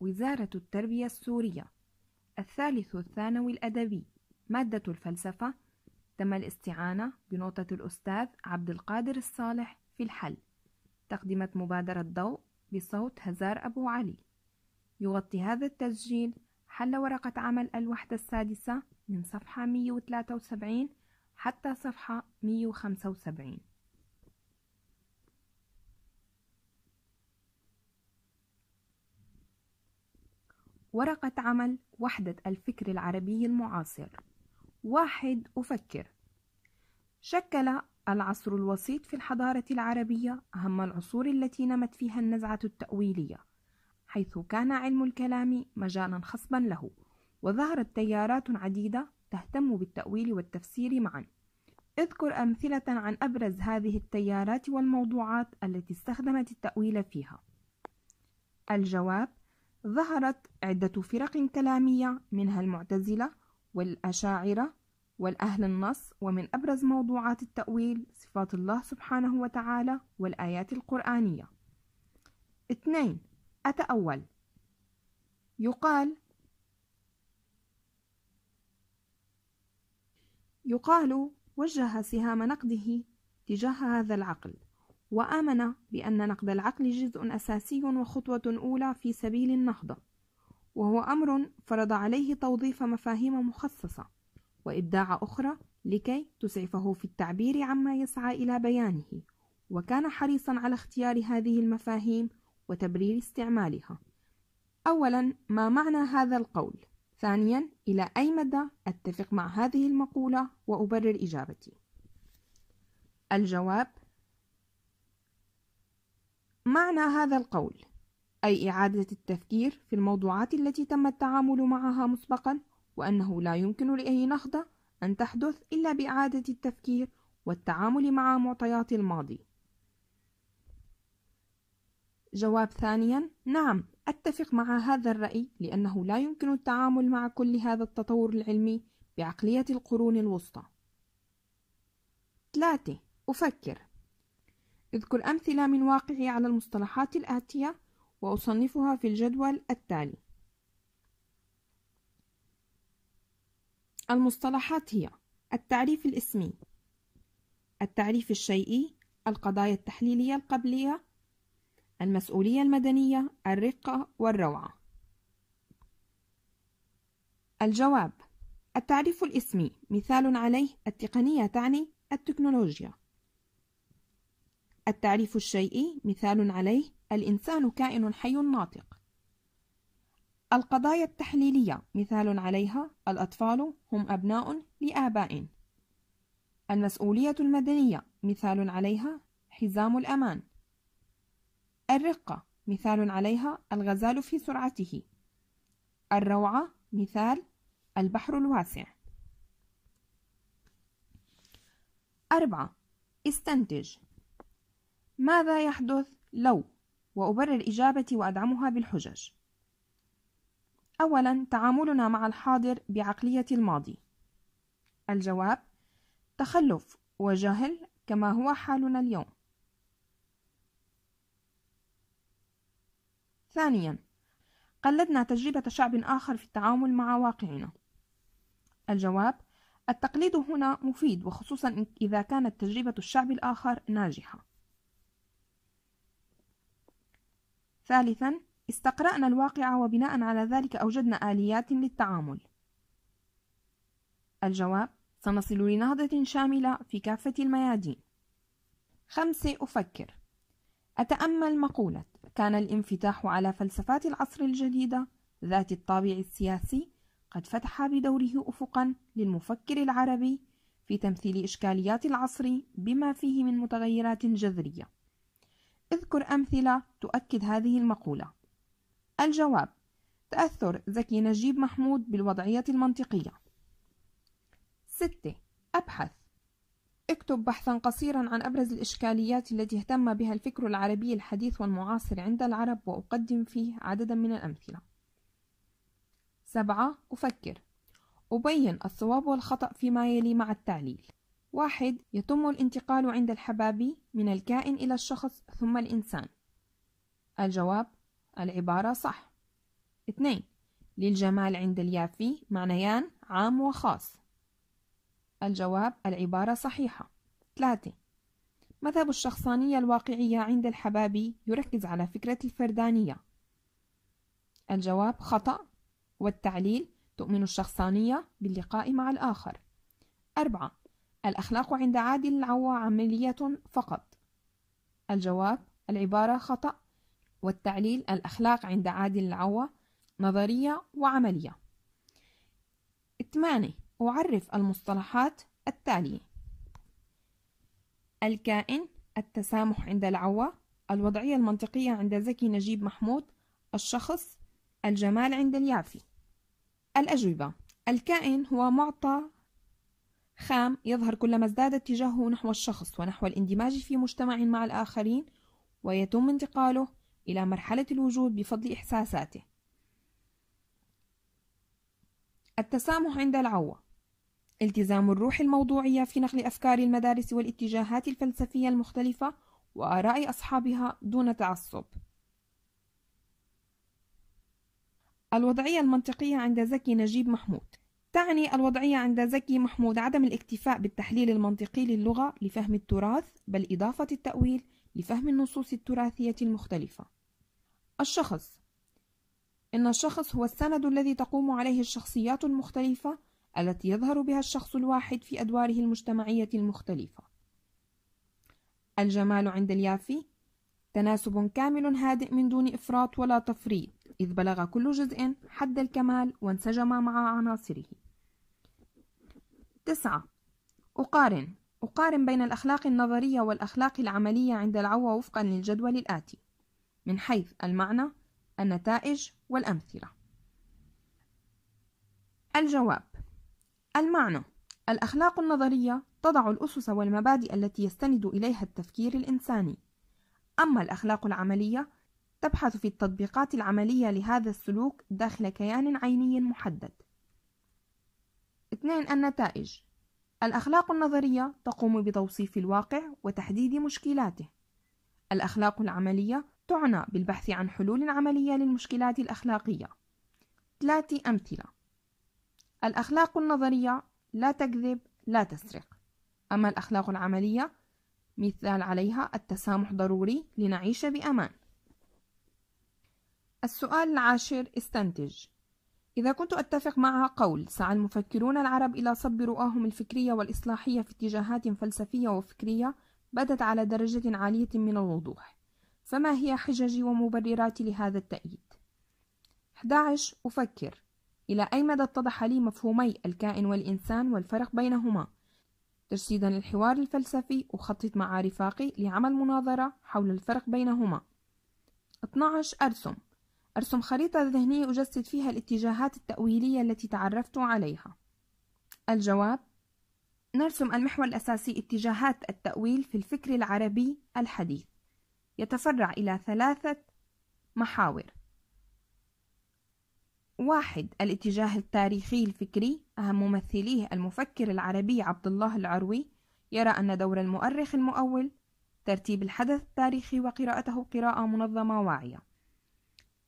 وزارة التربية السورية الثالث الثانوي الأدبي مادة الفلسفة تم الاستعانة بنقطة الأستاذ عبد القادر الصالح في الحل تقدمت مبادرة ضوء بصوت هزار أبو علي يغطي هذا التسجيل حل ورقة عمل الوحدة السادسة من صفحة 173 حتى صفحة 175 ورقة عمل وحدة الفكر العربي المعاصر واحد أفكر شكل العصر الوسيط في الحضارة العربية أهم العصور التي نمت فيها النزعة التأويلية حيث كان علم الكلام مجالا خصبا له وظهرت تيارات عديدة تهتم بالتأويل والتفسير معا اذكر أمثلة عن أبرز هذه التيارات والموضوعات التي استخدمت التأويل فيها الجواب ظهرت عدة فرق كلامية منها المعتزلة والأشاعرة والأهل النص ومن أبرز موضوعات التأويل صفات الله سبحانه وتعالى والآيات القرآنية اثنين أتأول يقال يقال وجه سهام نقده تجاه هذا العقل وآمن بأن نقد العقل جزء أساسي وخطوة أولى في سبيل النهضة، وهو أمر فرض عليه توظيف مفاهيم مخصصة وإبداع أخرى لكي تسعفه في التعبير عما يسعى إلى بيانه، وكان حريصا على اختيار هذه المفاهيم وتبرير استعمالها. أولا ما معنى هذا القول؟ ثانيا إلى أي مدى أتفق مع هذه المقولة وأبرر إجابتي؟ الجواب معنى هذا القول أي إعادة التفكير في الموضوعات التي تم التعامل معها مسبقا وأنه لا يمكن لأي نهضة أن تحدث إلا بإعادة التفكير والتعامل مع معطيات الماضي جواب ثانيا نعم أتفق مع هذا الرأي لأنه لا يمكن التعامل مع كل هذا التطور العلمي بعقلية القرون الوسطى 3 أفكر اذكر أمثلة من واقعي على المصطلحات الآتية وأصنفها في الجدول التالي المصطلحات هي التعريف الاسمي التعريف الشيئي القضايا التحليلية القبلية المسؤولية المدنية الرقة والروعة الجواب التعريف الاسمي مثال عليه التقنية تعني التكنولوجيا التعريف الشيئي مثال عليه الإنسان كائن حي ناطق القضايا التحليلية مثال عليها الأطفال هم أبناء لآباء المسؤولية المدنية مثال عليها حزام الأمان الرقة مثال عليها الغزال في سرعته الروعة مثال البحر الواسع أربعة استنتج ماذا يحدث لو وأبرر إجابتي وأدعمها بالحجج أولا تعاملنا مع الحاضر بعقلية الماضي الجواب تخلف وجهل كما هو حالنا اليوم ثانيا قلدنا تجربة شعب آخر في التعامل مع واقعنا الجواب التقليد هنا مفيد وخصوصا إذا كانت تجربة الشعب الآخر ناجحة ثالثا استقرأنا الواقع وبناء على ذلك أوجدنا آليات للتعامل الجواب سنصل لنهضة شاملة في كافة الميادين خمسة أفكر أتأمل مقولة كان الانفتاح على فلسفات العصر الجديدة ذات الطابع السياسي قد فتح بدوره أفقا للمفكر العربي في تمثيل إشكاليات العصر بما فيه من متغيرات جذرية اذكر أمثلة تؤكد هذه المقولة الجواب تأثر زكي نجيب محمود بالوضعية المنطقية 6. أبحث اكتب بحثا قصيرا عن أبرز الإشكاليات التي اهتم بها الفكر العربي الحديث والمعاصر عند العرب وأقدم فيه عددا من الأمثلة 7. أفكر أبين الصواب والخطأ فيما يلي مع التعليل واحد يتم الانتقال عند الحبابي من الكائن إلى الشخص ثم الإنسان الجواب العبارة صح اثنين للجمال عند اليافي معنيان عام وخاص الجواب العبارة صحيحة ثلاثة مذهب الشخصانية الواقعية عند الحبابي يركز على فكرة الفردانية الجواب خطأ والتعليل تؤمن الشخصانية باللقاء مع الآخر أربعة الأخلاق عند عادل العوا عملية فقط الجواب العبارة خطأ والتعليل الأخلاق عند عادل العوا نظرية وعملية 8 أعرف المصطلحات التالية الكائن التسامح عند العوا الوضعية المنطقية عند زكي نجيب محمود الشخص الجمال عند اليافي الأجوبة الكائن هو معطى خام يظهر كلما ازداد اتجاهه نحو الشخص ونحو الاندماج في مجتمع مع الآخرين ويتم انتقاله إلى مرحلة الوجود بفضل إحساساته التسامح عند العوة التزام الروح الموضوعية في نقل أفكار المدارس والاتجاهات الفلسفية المختلفة وآراء أصحابها دون تعصب الوضعية المنطقية عند زكي نجيب محمود تعني الوضعية عند زكي محمود عدم الاكتفاء بالتحليل المنطقي للغة لفهم التراث بل إضافة التأويل لفهم النصوص التراثية المختلفة. الشخص إن الشخص هو السند الذي تقوم عليه الشخصيات المختلفة التي يظهر بها الشخص الواحد في أدواره المجتمعية المختلفة. الجمال عند اليافي تناسب كامل هادئ من دون إفراط ولا تفريط، إذ بلغ كل جزء حد الكمال وانسجم مع عناصره. تسعة أقارن أقارن بين الأخلاق النظرية والأخلاق العملية عند العوة وفقا للجدول الآتي من حيث المعنى النتائج والأمثلة الجواب المعنى الأخلاق النظرية تضع الأسس والمبادئ التي يستند إليها التفكير الإنساني أما الأخلاق العملية تبحث في التطبيقات العملية لهذا السلوك داخل كيان عيني محدد 2 النتائج الأخلاق النظرية تقوم بتوصيف الواقع وتحديد مشكلاته الأخلاق العملية تعنى بالبحث عن حلول عملية للمشكلات الأخلاقية 3 أمثلة الأخلاق النظرية لا تكذب لا تسرق أما الأخلاق العملية مثال عليها التسامح ضروري لنعيش بأمان السؤال العاشر استنتج إذا كنت أتفق معها قول سعى المفكرون العرب إلى صب رؤاهم الفكرية والإصلاحية في اتجاهات فلسفية وفكرية بدت على درجة عالية من الوضوح فما هي حججي ومبرراتي لهذا التأييد؟ 11 أفكر إلى أي مدى اتضح لي مفهومي الكائن والإنسان والفرق بينهما؟ تجسيدا للحوار الفلسفي أخطط مع رفاقي لعمل مناظرة حول الفرق بينهما 12 أرسم أرسم خريطة ذهنية أجسد فيها الاتجاهات التأويلية التي تعرفت عليها الجواب نرسم المحور الأساسي اتجاهات التأويل في الفكر العربي الحديث يتفرع إلى ثلاثة محاور واحد الاتجاه التاريخي الفكري أهم ممثليه المفكر العربي عبد الله العروي يرى أن دور المؤرخ المؤول ترتيب الحدث التاريخي وقراءته قراءة منظمة واعية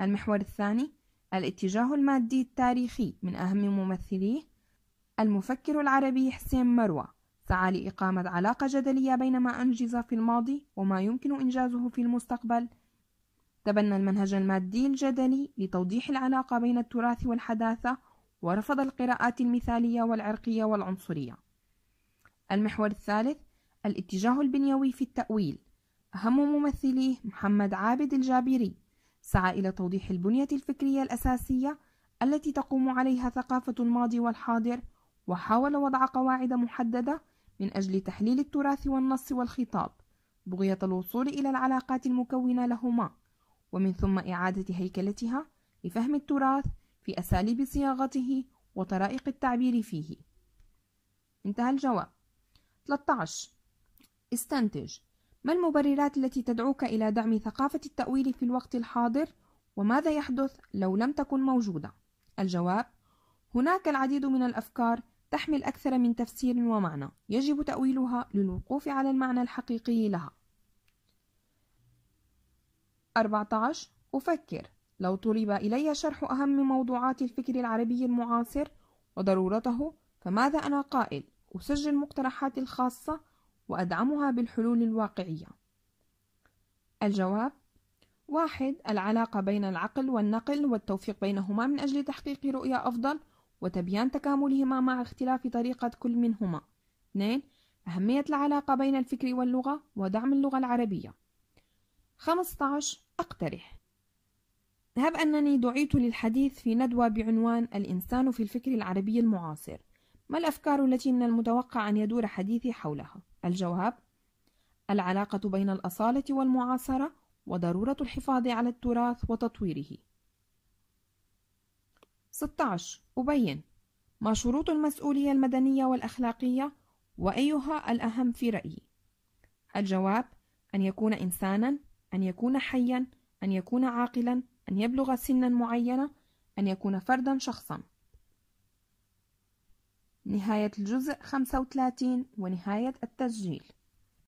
المحور الثاني الاتجاه المادي التاريخي من أهم ممثليه المفكر العربي حسين مروى سعى لإقامة علاقة جدلية بين ما أنجز في الماضي وما يمكن إنجازه في المستقبل تبنى المنهج المادي الجدلي لتوضيح العلاقة بين التراث والحداثة ورفض القراءات المثالية والعرقية والعنصرية المحور الثالث الاتجاه البنيوي في التأويل أهم ممثليه محمد عابد الجابري سعى إلى توضيح البنية الفكرية الأساسية التي تقوم عليها ثقافة الماضي والحاضر وحاول وضع قواعد محددة من أجل تحليل التراث والنص والخطاب بغية الوصول إلى العلاقات المكونة لهما ومن ثم إعادة هيكلتها لفهم التراث في أساليب صياغته وطرائق التعبير فيه انتهى الجواب 13 استنتج ما المبررات التي تدعوك إلى دعم ثقافة التأويل في الوقت الحاضر؟ وماذا يحدث لو لم تكن موجودة؟ الجواب: هناك العديد من الأفكار تحمل أكثر من تفسير ومعنى، يجب تأويلها للوقوف على المعنى الحقيقي لها. 14 أفكر لو طلب إلي شرح أهم موضوعات الفكر العربي المعاصر وضرورته فماذا أنا قائل؟ أسجل مقترحاتي الخاصة وأدعمها بالحلول الواقعية الجواب واحد العلاقة بين العقل والنقل والتوفيق بينهما من أجل تحقيق رؤية أفضل وتبيان تكاملهما مع اختلاف طريقة كل منهما اثنين أهمية العلاقة بين الفكر واللغة ودعم اللغة العربية 15 أقترح هب أنني دعيت للحديث في ندوة بعنوان الإنسان في الفكر العربي المعاصر ما الأفكار التي من المتوقع أن يدور حديثي حولها؟ الجواب: العلاقة بين الأصالة والمعاصرة، وضرورة الحفاظ على التراث وتطويره. 16 أبين ما شروط المسؤولية المدنية والأخلاقية وأيها الأهم في رأيي؟ الجواب أن يكون إنسانا، أن يكون حيا، أن يكون عاقلا، أن يبلغ سنا معينة، أن يكون فردا شخصا. نهاية الجزء 35 ونهاية التسجيل